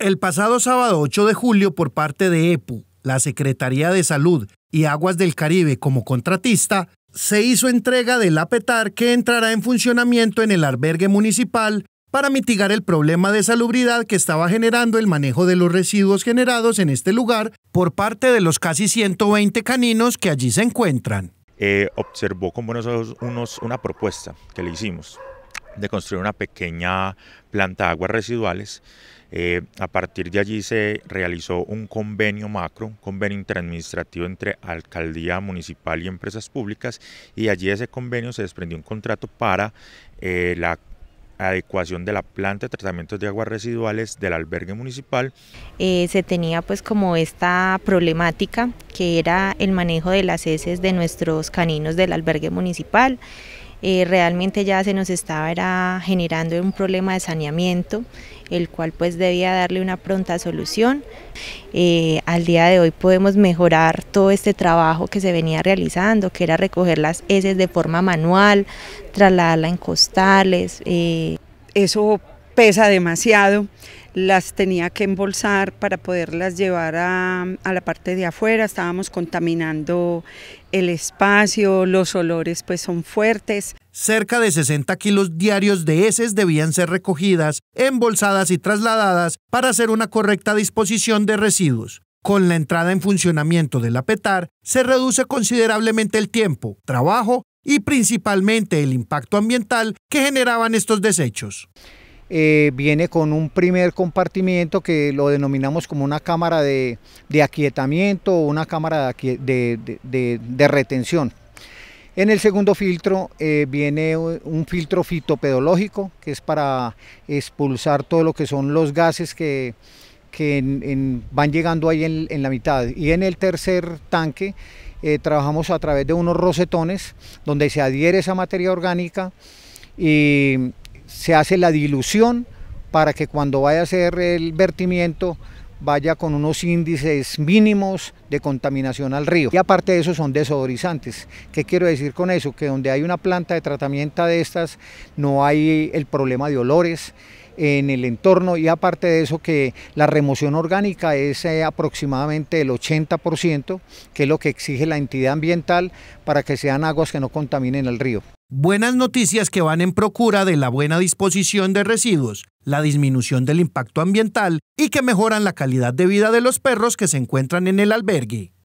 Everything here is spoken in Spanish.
El pasado sábado 8 de julio, por parte de EPU, la Secretaría de Salud y Aguas del Caribe como contratista, se hizo entrega del APETAR que entrará en funcionamiento en el albergue municipal para mitigar el problema de salubridad que estaba generando el manejo de los residuos generados en este lugar por parte de los casi 120 caninos que allí se encuentran. Eh, observó con buenos ojos una propuesta que le hicimos de construir una pequeña planta de aguas residuales. Eh, a partir de allí se realizó un convenio macro, un convenio interadministrativo entre alcaldía municipal y empresas públicas y allí de ese convenio se desprendió un contrato para eh, la adecuación de la planta de tratamientos de aguas residuales del albergue municipal. Eh, se tenía pues como esta problemática que era el manejo de las heces de nuestros caninos del albergue municipal. Eh, realmente ya se nos estaba generando un problema de saneamiento, el cual pues debía darle una pronta solución. Eh, al día de hoy podemos mejorar todo este trabajo que se venía realizando, que era recoger las heces de forma manual, trasladarla en costales. Eh. Eso pesa demasiado las tenía que embolsar para poderlas llevar a, la parte de afuera, estábamos contaminando el espacio, los olores pues son fuertes. Cerca de 60 kilos diarios de heces debían ser recogidas, embolsadas y trasladadas para hacer una correcta disposición de residuos. Con la entrada en funcionamiento de la PETAR, se reduce considerablemente el tiempo, trabajo y principalmente el impacto ambiental que generaban estos desechos. Eh, viene con un primer compartimiento que lo denominamos como una cámara de, de aquietamiento o una cámara de, de, de, retención. En el segundo filtro eh, viene un filtro fitopedológico que es para expulsar todo lo que son los gases que, que van llegando ahí en, la mitad. Y en el tercer tanque eh, trabajamos a través de unos rosetones donde se adhiere esa materia orgánica y se hace la dilución para que cuando vaya a hacer el vertimiento vaya con unos índices mínimos de contaminación al río. Y aparte de eso son desodorizantes. ¿Qué quiero decir con eso? Que donde hay una planta de tratamiento de estas no hay el problema de olores en el entorno y aparte de eso que la remoción orgánica es eh, aproximadamente el 80%, que es lo que exige la entidad ambiental para que sean aguas que no contaminen el río. Buenas noticias que van en procura de la buena disposición de residuos, la disminución del impacto ambiental y que mejoran la calidad de vida de los perros que se encuentran en el albergue.